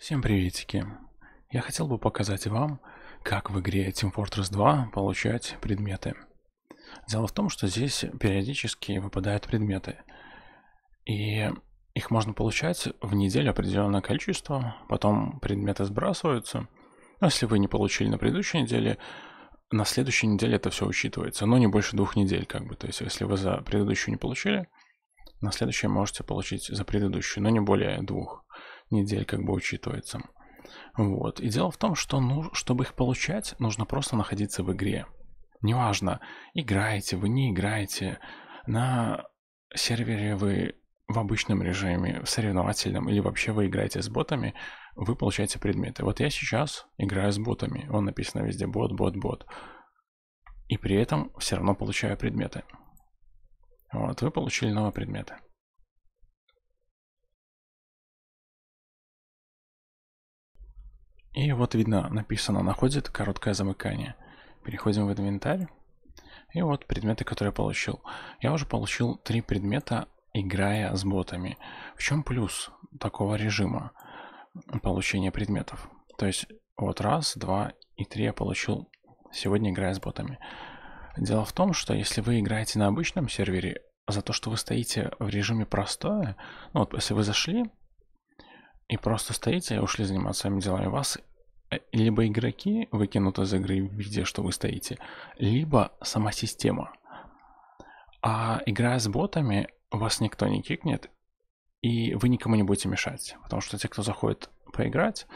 Всем приветики! Я хотел бы показать вам, как в игре Team Fortress 2 получать предметы. Дело в том, что здесь периодически выпадают предметы. И их можно получать в неделю определенное количество, потом предметы сбрасываются. Но если вы не получили на предыдущей неделе, на следующей неделе это все учитывается, но не больше двух недель как бы. То есть если вы за предыдущую не получили, на следующее можете получить за предыдущую, но не более двух недель как бы учитывается. Вот. И дело в том, что ну, чтобы их получать, нужно просто находиться в игре. Неважно, играете вы, не играете, на сервере вы в обычном режиме, в соревновательном, или вообще вы играете с ботами, вы получаете предметы. Вот я сейчас играю с ботами. он написано везде бот, бот, бот. И при этом все равно получаю предметы. Вот, вы получили новые предметы. И вот видно, написано «Находит короткое замыкание». Переходим в инвентарь. И вот предметы, которые я получил. Я уже получил три предмета, играя с ботами. В чем плюс такого режима получения предметов? То есть вот раз, два и три я получил сегодня, играя с ботами. Дело в том, что если вы играете на обычном сервере, за то, что вы стоите в режиме простое, ну вот если вы зашли, и просто стоите, и ушли заниматься своими делами. Вас э, либо игроки выкинут из игры, видя, что вы стоите, либо сама система. А играя с ботами, вас никто не кикнет, и вы никому не будете мешать. Потому что те, кто заходит поиграть,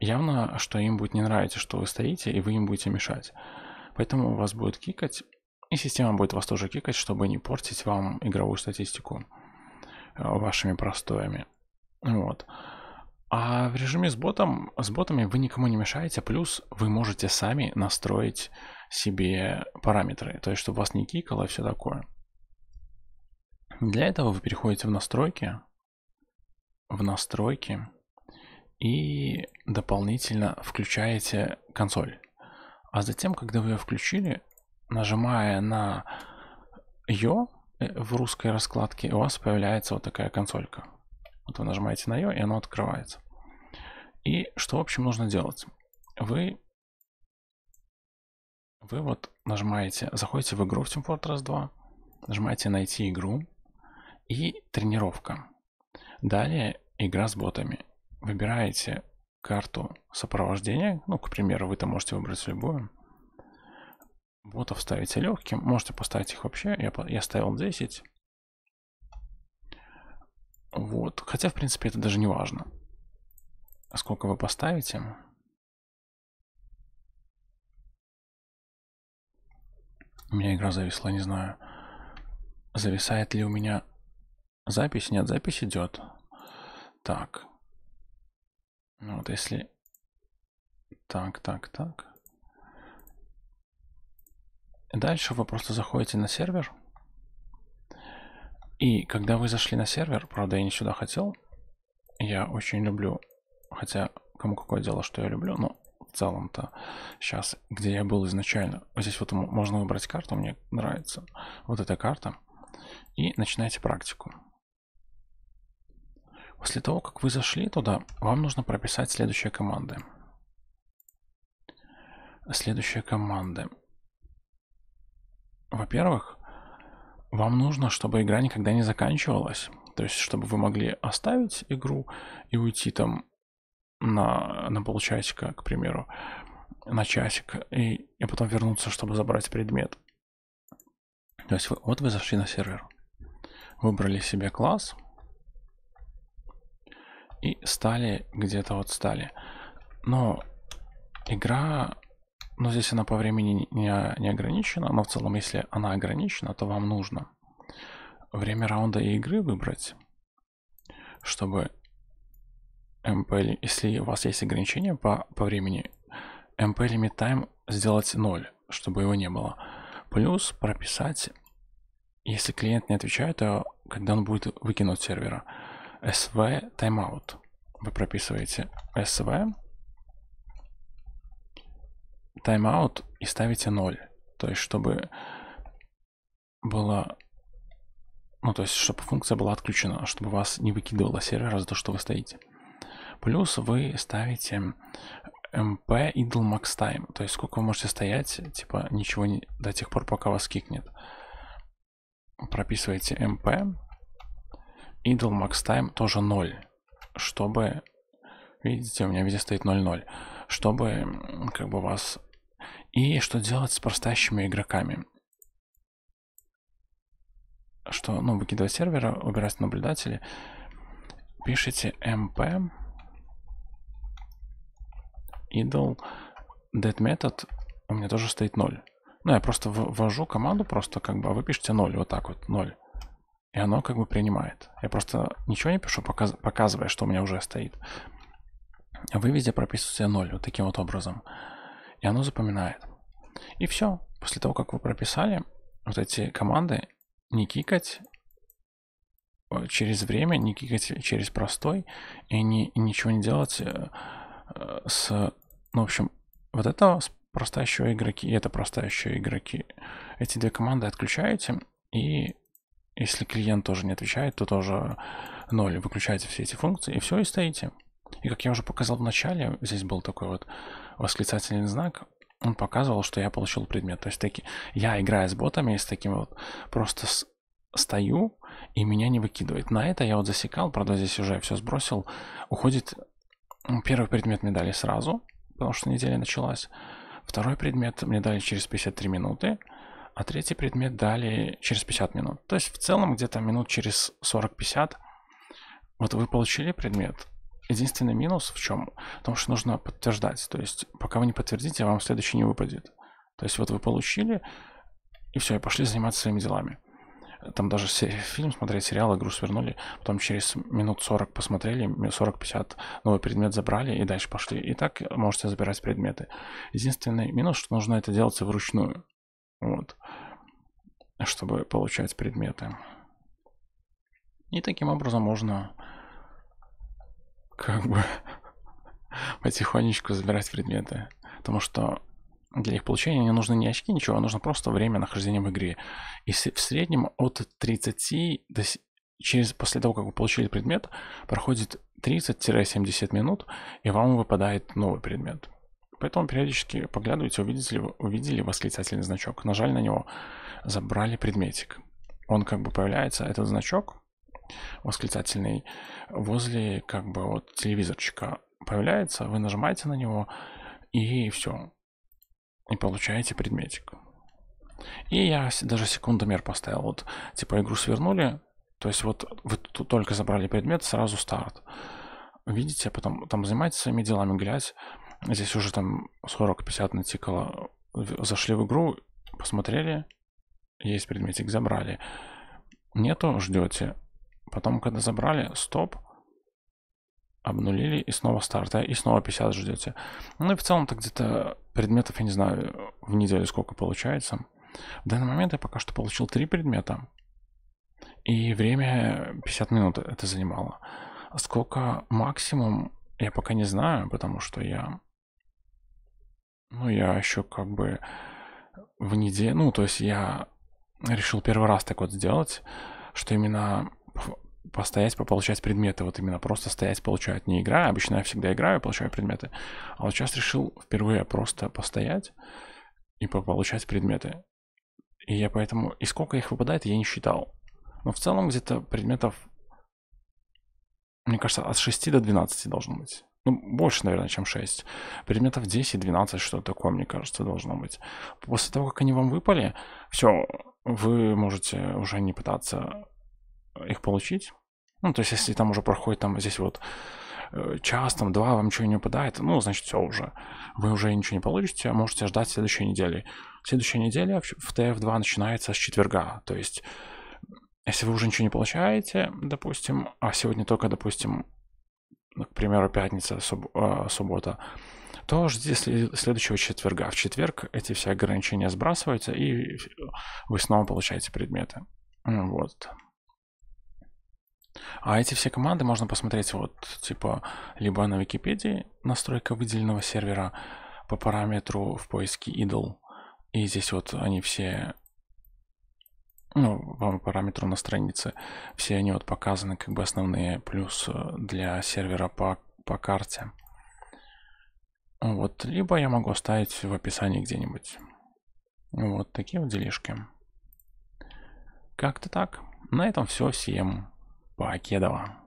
явно, что им будет не нравиться, что вы стоите, и вы им будете мешать. Поэтому вас будет кикать, и система будет вас тоже кикать, чтобы не портить вам игровую статистику э, вашими простоями. Вот. А в режиме с, ботом, с ботами вы никому не мешаете, плюс вы можете сами настроить себе параметры, то есть чтобы вас не кикало и все такое. Для этого вы переходите в настройки, в настройки и дополнительно включаете консоль. А затем, когда вы ее включили, нажимая на ее э, в русской раскладке, у вас появляется вот такая консолька. Вот вы нажимаете на ее, и она открывается. И что, в общем, нужно делать? Вы, вы вот нажимаете, заходите в игру в Team Fortress 2, нажимаете «Найти игру» и «Тренировка». Далее «Игра с ботами». Выбираете карту сопровождения, ну, к примеру, вы там можете выбрать любую. Ботов ставите легким, можете поставить их вообще, я, я ставил 10. Вот, хотя, в принципе, это даже не важно. А сколько вы поставите? У меня игра зависла, не знаю. Зависает ли у меня запись? Нет, запись идет. Так. Ну вот если... Так, так, так. Дальше вы просто заходите на сервер. И когда вы зашли на сервер, правда я не сюда хотел, я очень люблю Хотя, кому какое дело, что я люблю, но в целом-то сейчас, где я был изначально. Вот здесь вот можно выбрать карту, мне нравится вот эта карта. И начинайте практику. После того, как вы зашли туда, вам нужно прописать следующие команды. Следующие команды. Во-первых, вам нужно, чтобы игра никогда не заканчивалась. То есть, чтобы вы могли оставить игру и уйти там на, на полчасика, к примеру, на часик, и, и потом вернуться, чтобы забрать предмет. То есть вы, вот вы зашли на сервер, выбрали себе класс и стали где-то вот стали. Но игра, ну здесь она по времени не, не ограничена, но в целом если она ограничена, то вам нужно время раунда и игры выбрать, чтобы MPL, если у вас есть ограничение по, по времени, MP Limit Time сделать 0, чтобы его не было. Плюс прописать, если клиент не отвечает, то когда он будет выкинуть сервера. SV Timeout. Вы прописываете SV Timeout и ставите 0. То есть, чтобы было... Ну, то есть, чтобы функция была отключена, а чтобы вас не выкидывала сервера за то, что вы стоите. Плюс вы ставите MP Idle Max Time. То есть сколько вы можете стоять, типа ничего не, до тех пор, пока вас кикнет. Прописываете MP Idle Max Time тоже 0. Чтобы... Видите, у меня везде стоит 0-0. Чтобы как бы вас... И что делать с простящими игроками? Что, ну, выкидывать сервера, убирать наблюдатели, Пишите MP idle dead method у меня тоже стоит 0. Ну, я просто ввожу команду, просто как бы, выпишите а вы 0, вот так вот, 0. И оно как бы принимает. Я просто ничего не пишу, показ показывая, что у меня уже стоит. Вы везде прописываете 0, вот таким вот образом. И оно запоминает. И все. После того, как вы прописали вот эти команды, не кикать э, через время, не кикать через простой, и, не, ничего не делать э, э, с ну, в общем, вот это просто еще игроки, и это просто еще игроки. Эти две команды отключаете, и если клиент тоже не отвечает, то тоже 0. Выключаете все эти функции, и все, и стоите. И как я уже показал в начале, здесь был такой вот восклицательный знак, он показывал, что я получил предмет. То есть таки, я играю с ботами, и с таким вот просто с, стою, и меня не выкидывает. На это я вот засекал, правда, здесь уже все сбросил. Уходит первый предмет медали сразу, потому что неделя началась. Второй предмет мне дали через 53 минуты, а третий предмет дали через 50 минут. То есть в целом где-то минут через 40-50 вот вы получили предмет. Единственный минус в чем? В том, что нужно подтверждать. То есть пока вы не подтвердите, вам следующий не выпадет. То есть вот вы получили, и все, и пошли заниматься своими делами. Там даже фильм смотреть, сериал, игру свернули, потом через минут 40 посмотрели, 40-50 новый предмет забрали и дальше пошли. И так можете забирать предметы. Единственный минус, что нужно это делать вручную. Вот. Чтобы получать предметы. И таким образом можно как бы потихонечку забирать предметы. Потому что для их получения не нужны ни очки, ничего, а нужно просто время нахождения в игре. И в среднем от 30 до через после того, как вы получили предмет, проходит 30-70 минут, и вам выпадает новый предмет. Поэтому периодически поглядывайте, увидели, увидели восклицательный значок, нажали на него, забрали предметик. Он как бы появляется, этот значок восклицательный, возле как бы вот телевизорчика появляется, вы нажимаете на него, и все и получаете предметик. И я даже секундомер поставил. Вот, типа, игру свернули, то есть вот вы тут только забрали предмет, сразу старт. Видите, потом там занимайтесь своими делами, глядь. Здесь уже там 40-50 натикало. Зашли в игру, посмотрели, есть предметик, забрали. Нету, ждете. Потом, когда забрали, стоп, обнулили, и снова старта, и снова 50 ждете. Ну и в целом так где-то предметов, я не знаю, в неделю сколько получается. В данный момент я пока что получил 3 предмета. И время 50 минут это занимало. Сколько максимум, я пока не знаю, потому что я... Ну, я еще как бы в неделю... Ну, то есть я решил первый раз так вот сделать, что именно постоять, пополучать предметы. Вот именно просто стоять, получать. Не игра, обычно я всегда играю, получаю предметы. А вот сейчас решил впервые просто постоять и пополучать предметы. И я поэтому... И сколько их выпадает, я не считал. Но в целом где-то предметов, мне кажется, от 6 до 12 должно быть. Ну, больше, наверное, чем 6. Предметов 10-12, что такое, мне кажется, должно быть. После того, как они вам выпали, все, вы можете уже не пытаться их получить. Ну, то есть, если там уже проходит там здесь вот э, час, там два, вам ничего не выпадает, ну, значит, все уже. Вы уже ничего не получите, а можете ждать следующей недели. Следующая неделя в TF2 начинается с четверга, то есть, если вы уже ничего не получаете, допустим, а сегодня только, допустим, ну, к примеру, пятница, суб, э, суббота, то ждите следующего четверга. В четверг эти все ограничения сбрасываются, и э, вы снова получаете предметы. Вот. А эти все команды можно посмотреть вот типа либо на Википедии настройка выделенного сервера по параметру в поиске idle. И здесь вот они все ну, по параметру на странице. Все они вот показаны как бы основные плюс для сервера по, по карте. Вот, либо я могу оставить в описании где-нибудь. Вот такие вот делишки. Как-то так. На этом все. Всем Pô, aqui é da hora.